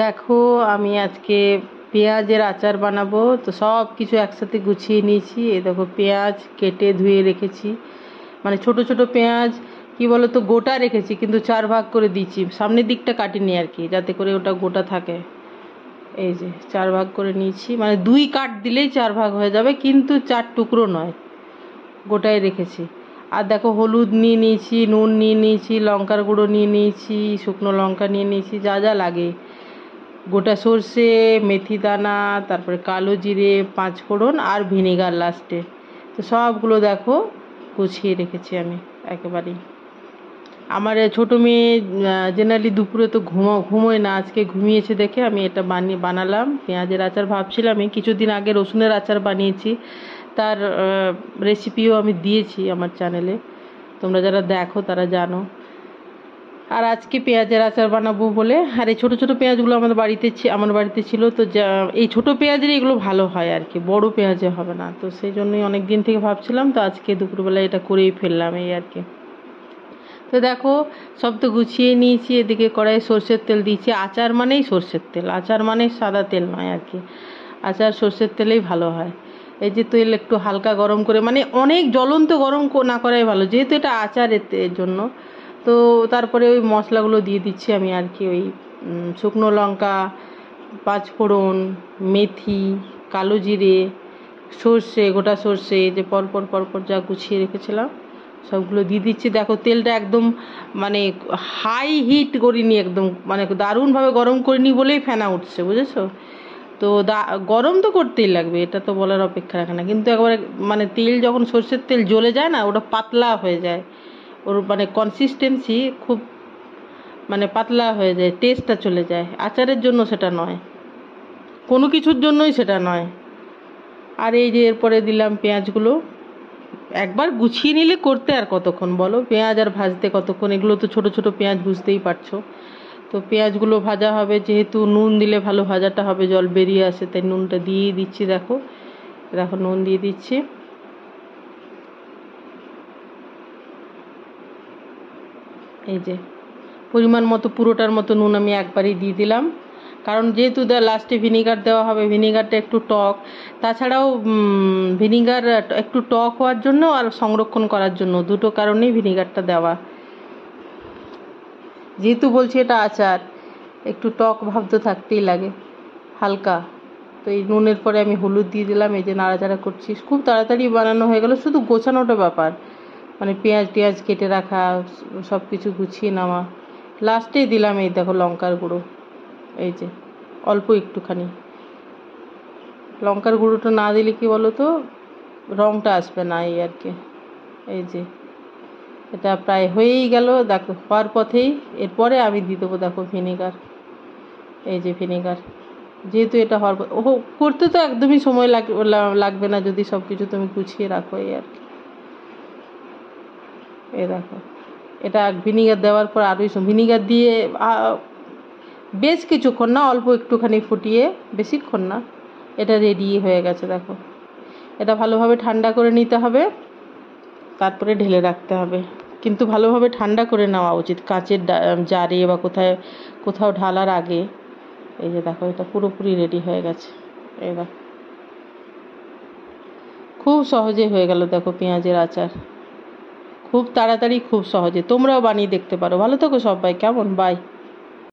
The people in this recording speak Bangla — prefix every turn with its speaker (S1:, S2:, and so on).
S1: দেখো আমি আজকে পেঁয়াজের আচার বানাবো তো সব কিছু একসাথে গুছিয়ে নিয়েছি এ দেখো পেঁয়াজ কেটে ধুয়ে রেখেছি মানে ছোট ছোট পেঁয়াজ কি বলো তো গোটা রেখেছি কিন্তু চার ভাগ করে দিয়েছি সামনের দিকটা কাটিনি আর কি যাতে করে ওটা গোটা থাকে এই যে চার ভাগ করে নিয়েছি মানে দুই কাট দিলেই চার ভাগ হয়ে যাবে কিন্তু চার টুকরো নয় গোটাই রেখেছি আর দেখো হলুদ নিয়ে নিয়েছি নুন নিয়ে নিয়েছি লঙ্কার গুঁড়ো নিয়ে নিয়েছি শুকনো লঙ্কা নিয়ে নিয়েছি যা যা লাগে গোটা সর্ষে মেথি দানা তারপরে কালো জিরে পাঁচফোড়ন আর ভিনেগার লাস্টে তো সবগুলো দেখো গুছিয়ে রেখেছি আমি একেবারেই আমার ছোটো মেয়ে জেনারেলি দুপুরে তো ঘুমো ঘুমোয় না আজকে ঘুমিয়েছে দেখে আমি এটা বানিয়ে বানালাম পেঁয়াজের আচার ভাবছিলাম আমি কিছুদিন আগে রসুনের আচার বানিয়েছি তার রেসিপিও আমি দিয়েছি আমার চ্যানেলে তোমরা যারা দেখো তারা জানো আর আজকে পেঁয়াজের আচার বানাবো বলে আর এই ছোটো ছোটো পেঁয়াজগুলো আমাদের বাড়িতে আমার বাড়িতে ছিল তো যা এই ছোটো পেঁয়াজের এগুলো ভালো হয় আর কি বড়ো পেঁয়াজে হবে না তো সেই জন্যই অনেক দিন থেকে ভাবছিলাম তো আজকে দুপুরবেলা এটা করেই ফেললাম এই আর কি তো দেখো সব তো গুছিয়ে নিয়েছি এদিকে কড়াই সর্ষের তেল দিয়েছি আচার মানেই সর্ষের তেল আচার মানে সাদা তেল নয় আর কি আচার সর্ষের তেলেই ভালো হয় এই যে তেল একটু হালকা গরম করে মানে অনেক জ্বলন্ত গরম না করাই ভালো যেহেতু এটা আচারের জন্য তো তারপরে ওই মশলাগুলো দিয়ে দিচ্ছি আমি আর কি ওই শুকনো লঙ্কা পাঁচফোড়ন মেথি কালো জিরে সর্ষে গোটা সর্ষে যে পরপর পরপর যা গুছিয়ে রেখেছিলাম সবগুলো দিয়ে দিচ্ছি দেখো তেলটা একদম মানে হাই হিট করিনি একদম মানে দারুণভাবে গরম করিনি বলেই ফেনা উঠছে বুঝেছো তো দা গরম তো করতেই লাগবে এটা তো বলার অপেক্ষা রাখে না কিন্তু একবারে মানে তেল যখন সর্ষের তেল জ্বলে যায় না ওটা পাতলা হয়ে যায় ওর মানে কনসিস্টেন্সি খুব মানে পাতলা হয়ে যায় টেস্টটা চলে যায় আচারের জন্য সেটা নয় কোনো কিছুর জন্যই সেটা নয় আর এই যে এরপরে দিলাম পেঁয়াজগুলো একবার গুছিয়ে নিলে করতে আর কতক্ষণ বলো পেঁয়াজ আর ভাজতে কতক্ষণ এগুলো তো ছোট ছোট পেঁয়াজ বুঝতেই পারছো তো পেঁয়াজগুলো ভাজা হবে যেহেতু নুন দিলে ভালো ভাজাটা হবে জল বেরিয়ে আসে তাই নুনটা দিয়ে দিচ্ছি দেখো দেখো নুন দিয়ে দিচ্ছি এই যে পরিমাণ মতো পুরোটার মতো নুন আমি একবারই দিয়ে দিলাম কারণ যেহেতু লাস্টে ভিনিগার দেওয়া হবে ভিনিগারটা একটু টক তাছাড়াও ভিনিগার একটু টক হওয়ার জন্য আর সংরক্ষণ করার জন্য দুটো কারণেই ভিনিগারটা দেওয়া যেহেতু বলছি এটা আচার একটু টক ভাব তো থাকতেই লাগে হালকা তো এই নুনের পরে আমি হলুদ দিয়ে দিলাম এই যে নাড়াচাড়া করছিস খুব তাড়াতাড়ি বানানো হয়ে গেল শুধু গোছানোটা ব্যাপার মানে পেঁয়াজ টিয়াজ কেটে রাখা সব কিছু গুছিয়ে নেওয়া লাস্টেই দিলাম এই দেখো লঙ্কার গুঁড়ো এই যে অল্প একটুখানি লঙ্কার গুঁড়োটা না দিলে কি বলো তো রঙটা আসবে না এই আর কি এই যে এটা প্রায় হয়েই গেল দেখো হওয়ার পথেই এরপরে আমি দিয়ে দেবো দেখো ভিনেগার এই যে ভিনেগার যেহেতু এটা হওয়ার ও করতে তো একদমই সময় লাগবে না যদি সব কিছু তুমি গুছিয়ে রাখো এই আর কি এ দেখো এটা ভিনিগার দেওয়ার পর আরও ভিনিগার দিয়ে বেশ কিছুক্ষণ না অল্প একটুখানি ফুটিয়ে বেশিক্ষণ না এটা রেডি হয়ে গেছে দেখো এটা ভালোভাবে ঠান্ডা করে নিতে হবে তারপরে ঢেলে রাখতে হবে কিন্তু ভালোভাবে ঠান্ডা করে নেওয়া উচিত কাঁচের জারে বা কোথায় কোথাও ঢালার আগে এই যে দেখো এটা পুরোপুরি রেডি হয়ে গেছে এই দেখো খুব সহজে হয়ে গেল দেখো পেঁয়াজের আচার খুব তাড়াতাড়ি খুব সহজে তোমরাও বানিয়ে দেখতে পারো ভালো থেকো ভাই কেমন বাই